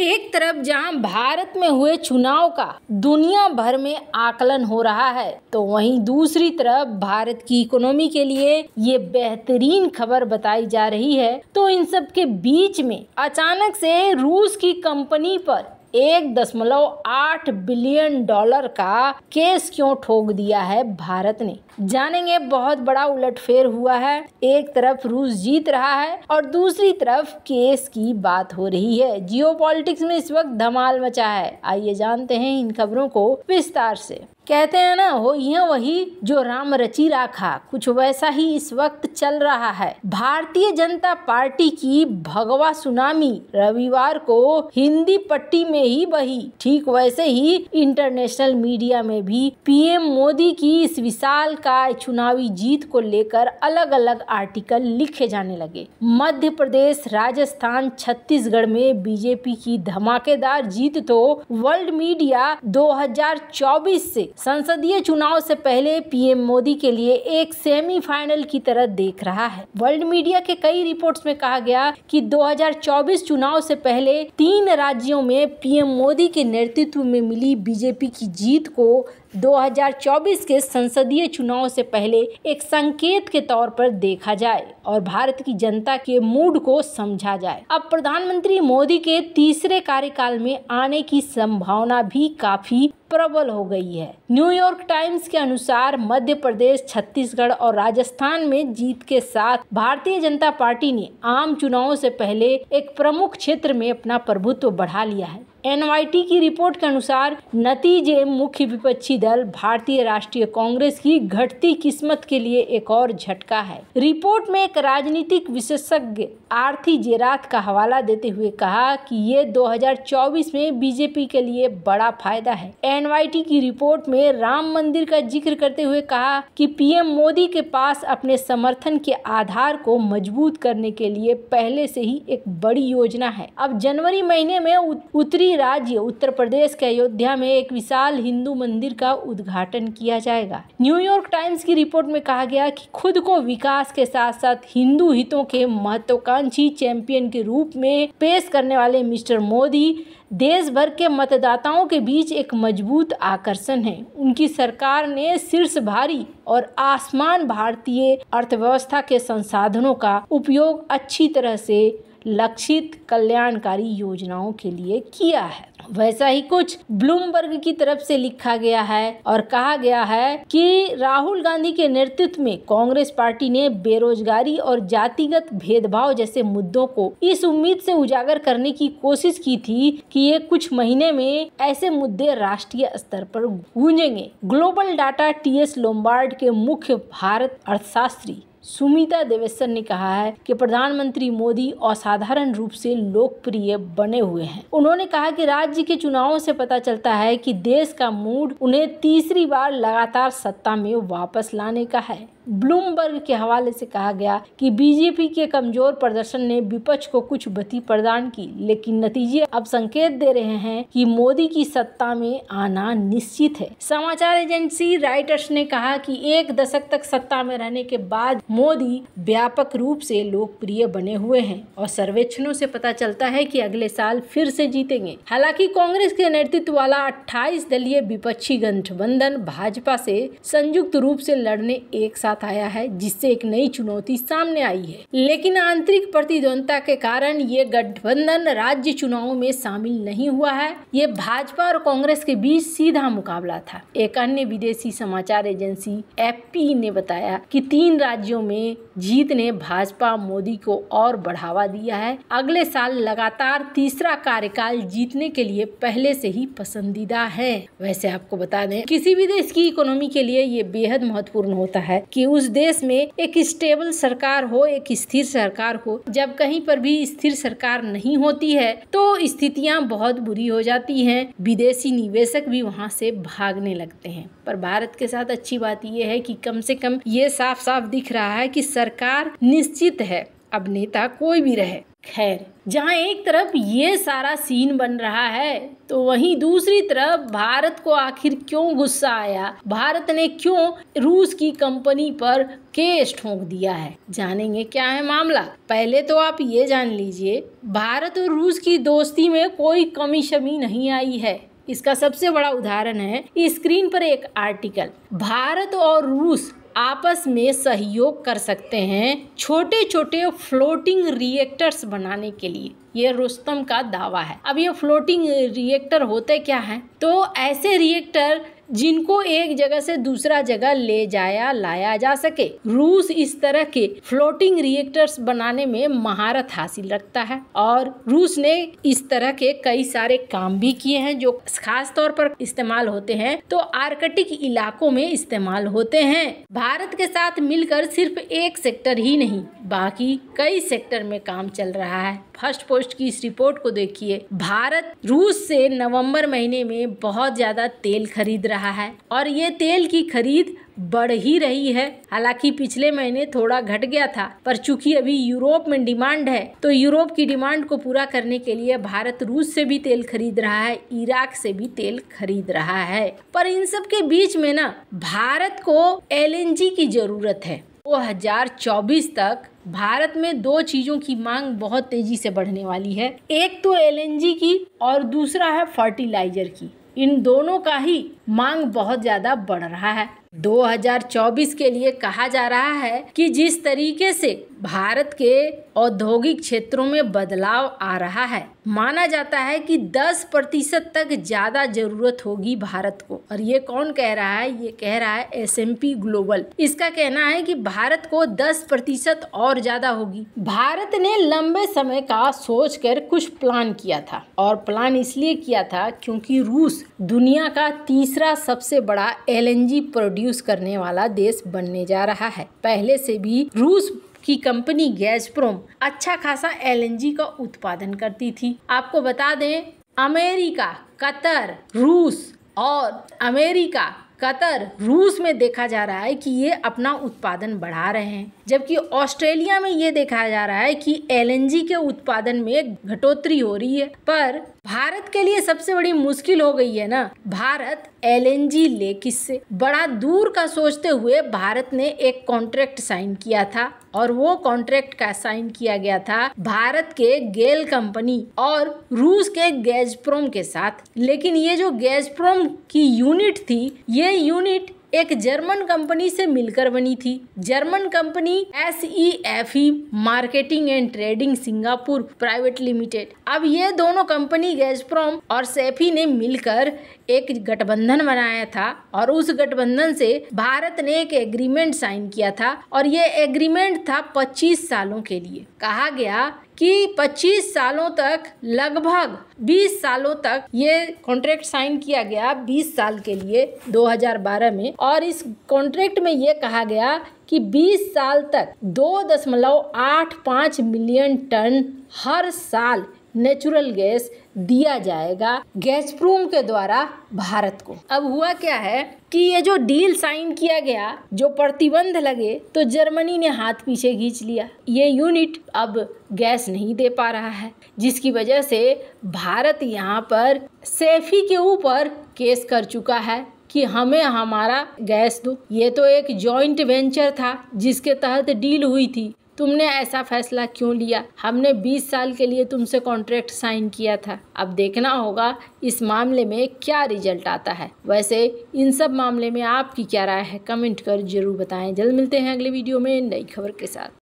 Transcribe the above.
एक तरफ जहां भारत में हुए चुनाव का दुनिया भर में आकलन हो रहा है तो वहीं दूसरी तरफ भारत की इकोनॉमी के लिए ये बेहतरीन खबर बताई जा रही है तो इन सब के बीच में अचानक से रूस की कंपनी पर एक दशमलव आठ बिलियन डॉलर का केस क्यों ठोक दिया है भारत ने जानेंगे बहुत बड़ा उलटफेर हुआ है एक तरफ रूस जीत रहा है और दूसरी तरफ केस की बात हो रही है जियो में इस वक्त धमाल मचा है आइए जानते हैं इन खबरों को विस्तार से कहते हैं ना हो यह वही जो राम रची राखा कुछ वैसा ही इस वक्त चल रहा है भारतीय जनता पार्टी की भगवा सुनामी रविवार को हिंदी पट्टी में ही बही ठीक वैसे ही इंटरनेशनल मीडिया में भी पीएम मोदी की इस विशाल का चुनावी जीत को लेकर अलग अलग आर्टिकल लिखे जाने लगे मध्य प्रदेश राजस्थान छत्तीसगढ़ में बीजेपी की धमाकेदार जीत तो वर्ल्ड मीडिया दो हजार संसदीय चुनाव से पहले पीएम मोदी के लिए एक सेमीफाइनल की तरह देख रहा है वर्ल्ड मीडिया के कई रिपोर्ट्स में कहा गया कि 2024 चुनाव से पहले तीन राज्यों में पीएम मोदी के नेतृत्व में मिली बीजेपी की जीत को 2024 के संसदीय चुनाव से पहले एक संकेत के तौर पर देखा जाए और भारत की जनता के मूड को समझा जाए अब प्रधानमंत्री मोदी के तीसरे कार्यकाल में आने की संभावना भी काफी प्रबल हो गई है न्यूयॉर्क टाइम्स के अनुसार मध्य प्रदेश छत्तीसगढ़ और राजस्थान में जीत के साथ भारतीय जनता पार्टी ने आम चुनावों से पहले एक प्रमुख क्षेत्र में अपना प्रभुत्व बढ़ा लिया है एनवाईटी की रिपोर्ट के अनुसार नतीजे मुख्य विपक्षी दल भारतीय राष्ट्रीय कांग्रेस की घटती किस्मत के लिए एक और झटका है रिपोर्ट में एक राजनीतिक विशेषज्ञ आरती जेरात का हवाला देते हुए कहा कि ये 2024 में बीजेपी के लिए बड़ा फायदा है एनवाईटी की रिपोर्ट में राम मंदिर का जिक्र करते हुए कहा कि पीएम मोदी के पास अपने समर्थन के आधार को मजबूत करने के लिए पहले से ही एक बड़ी योजना है अब जनवरी महीने में उत्तरी उसी राज्य उत्तर प्रदेश के अयोध्या में एक विशाल हिंदू मंदिर का उद्घाटन किया जाएगा न्यूयॉर्क टाइम्स की रिपोर्ट में कहा गया कि खुद को विकास के साथ साथ हिंदू हितों के महत्वाकांक्षी चैंपियन के रूप में पेश करने वाले मिस्टर मोदी देश भर के मतदाताओं के बीच एक मजबूत आकर्षण है उनकी सरकार ने शीर्ष भारी और आसमान भारतीय अर्थव्यवस्था के संसाधनों का उपयोग अच्छी तरह से लक्षित कल्याणकारी योजनाओं के लिए किया है वैसा ही कुछ ब्लूमबर्ग की तरफ से लिखा गया है और कहा गया है कि राहुल गांधी के नेतृत्व में कांग्रेस पार्टी ने बेरोजगारी और जातिगत भेदभाव जैसे मुद्दों को इस उम्मीद से उजागर करने की कोशिश की थी कि ये कुछ महीने में ऐसे मुद्दे राष्ट्रीय स्तर पर गूंजेंगे global data T S Lombard के मुख्य भारत अर्थशास्त्री सुमिता देवेश्वर ने कहा है कि प्रधानमंत्री मोदी असाधारण रूप से लोकप्रिय बने हुए हैं उन्होंने कहा कि राज्य के चुनावों से पता चलता है कि देश का मूड उन्हें तीसरी बार लगातार सत्ता में वापस लाने का है ब्लूमबर्ग के हवाले से कहा गया कि बीजेपी के कमजोर प्रदर्शन ने विपक्ष को कुछ गति प्रदान की लेकिन नतीजे अब संकेत दे रहे हैं कि मोदी की सत्ता में आना निश्चित है समाचार एजेंसी राइटर्स ने कहा कि एक दशक तक सत्ता में रहने के बाद मोदी व्यापक रूप से लोकप्रिय बने हुए हैं और सर्वेक्षणों से पता चलता है कि अगले साल फिर से जीतेंगे हालांकि कांग्रेस के नेतृत्व वाला अट्ठाईस दलीय विपक्षी गठबंधन भाजपा से संयुक्त रूप से लड़ने एक साथ साथ आया है जिससे एक नई चुनौती सामने आई है लेकिन आंतरिक प्रतिद्वंदता के कारण ये गठबंधन राज्य चुनाव में शामिल नहीं हुआ है ये भाजपा और कांग्रेस के बीच सीधा मुकाबला था एक अन्य विदेशी समाचार एजेंसी एफ ने बताया कि तीन राज्यों में जीत ने भाजपा मोदी को और बढ़ावा दिया है अगले साल लगातार तीसरा कार्यकाल जीतने के लिए पहले से ही पसंदीदा है वैसे आपको बता दें किसी भी देश की इकोनॉमी के लिए ये बेहद महत्वपूर्ण होता है कि कि उस देश में एक स्टेबल सरकार हो एक स्थिर सरकार हो जब कहीं पर भी स्थिर सरकार नहीं होती है तो स्थितियां बहुत बुरी हो जाती हैं विदेशी निवेशक भी वहां से भागने लगते हैं पर भारत के साथ अच्छी बात यह है कि कम से कम ये साफ साफ दिख रहा है कि सरकार निश्चित है अब नेता कोई भी रहे खैर जहाँ एक तरफ ये सारा सीन बन रहा है तो वहीं दूसरी तरफ भारत को आखिर क्यों गुस्सा आया भारत ने क्यों रूस की कंपनी पर केस ठोंक दिया है जानेंगे क्या है मामला पहले तो आप ये जान लीजिए भारत और रूस की दोस्ती में कोई कमी शमी नहीं आई है इसका सबसे बड़ा उदाहरण है स्क्रीन पर एक आर्टिकल भारत और रूस आपस में सहयोग कर सकते हैं छोटे छोटे फ्लोटिंग रिएक्टर्स बनाने के लिए ये रुस्तम का दावा है अब ये फ्लोटिंग रिएक्टर होते क्या हैं तो ऐसे रिएक्टर जिनको एक जगह से दूसरा जगह ले जाया लाया जा सके रूस इस तरह के फ्लोटिंग रिएक्टर्स बनाने में महारत हासिल रखता है और रूस ने इस तरह के कई सारे काम भी किए हैं जो खास तौर पर इस्तेमाल होते हैं तो आर्कटिक इलाकों में इस्तेमाल होते हैं भारत के साथ मिलकर सिर्फ एक सेक्टर ही नहीं बाकी कई सेक्टर में काम चल रहा है फर्स्ट पोस्ट की इस रिपोर्ट को देखिए भारत रूस से नवंबर महीने में बहुत ज़्यादा तेल खरीद रहा है और ये तेल की खरीद बढ़ ही रही है हालांकि पिछले महीने थोड़ा घट गया था पर चूंकि अभी यूरोप में डिमांड है तो यूरोप की डिमांड को पूरा करने के लिए भारत रूस से भी तेल खरीद रहा है इराक से भी तेल खरीद रहा है पर इन सब के बीच में ना भारत को एलएनजी की जरूरत है 2024 तक भारत में दो चीज़ों की मांग बहुत तेज़ी से बढ़ने वाली है एक तो एलएनजी की और दूसरा है फर्टिलाइजर की इन दोनों का ही मांग बहुत ज़्यादा बढ़ रहा है 2024 के लिए कहा जा रहा है कि जिस तरीके से भारत के औद्योगिक क्षेत्रों में बदलाव आ रहा है माना जाता है कि 10 प्रतिशत तक ज़्यादा जरूरत होगी भारत को और ये कौन कह रहा है ये कह रहा है एस ग्लोबल इसका कहना है कि भारत को 10 प्रतिशत और ज़्यादा होगी भारत ने लंबे समय का सोच कर कुछ प्लान किया था और प्लान इसलिए किया था क्योंकि रूस दुनिया का तीस तीसरा सबसे बड़ा एल प्रोड्यूस करने वाला देश बनने जा रहा है पहले से भी रूस की कंपनी गैसप्रोम अच्छा खासा एल का उत्पादन करती थी आपको बता दें अमेरिका कतर रूस और अमेरिका कतर रूस में देखा जा रहा है कि ये अपना उत्पादन बढ़ा रहे हैं जबकि ऑस्ट्रेलिया में ये देखा जा रहा है कि एल के उत्पादन में घटोतरी हो रही है पर भारत के लिए सबसे बड़ी मुश्किल हो गई है ना भारत जी ले किससे बड़ा दूर का सोचते हुए भारत ने एक कॉन्ट्रैक्ट साइन किया था और वो कॉन्ट्रैक्ट का साइन किया गया था भारत के गेल कंपनी और रूस के गैजप्रोम के साथ लेकिन ये जो गैजप्रोम की यूनिट थी ये यूनिट एक जर्मन कंपनी से मिलकर बनी थी German company S E F E marketing and trading Singapore private limited अब ये दोनों कंपनी गैजप्रॉम और सेफी ने मिलकर एक गठबंधन बनाया था और उस गठबंधन से भारत ने एक एग्रीमेंट साइन किया था और ये एग्रीमेंट था 25 सालों के लिए कहा गया कि 25 सालों तक लगभग 20 सालों तक ये कॉन्ट्रैक्ट साइन किया गया 20 साल के लिए 2012 में और इस कॉन्ट्रैक्ट में ये कहा गया कि 20 साल तक 2.85 मिलियन टन हर साल नेचुरल गैस दिया जाएगा गैसप्रोम के द्वारा भारत को अब हुआ क्या है कि ये जो डील साइन किया गया जो प्रतिबंध लगे तो जर्मनी ने हाथ पीछे खींच लिया ये यूनिट अब गैस नहीं दे पा रहा है जिसकी वजह से भारत यहाँ पर सेफी के ऊपर केस कर चुका है कि हमें हमारा गैस दो ये तो एक जॉइंट वेंचर था जिसके तहत डील हुई थी तुमने ऐसा फैसला क्यों लिया हमने 20 साल के लिए तुमसे कॉन्ट्रैक्ट साइन किया था अब देखना होगा इस मामले में क्या रिजल्ट आता है वैसे इन सब मामले में आपकी क्या राय है कमेंट कर जरूर बताएं जल्द मिलते हैं अगले वीडियो में नई खबर के साथ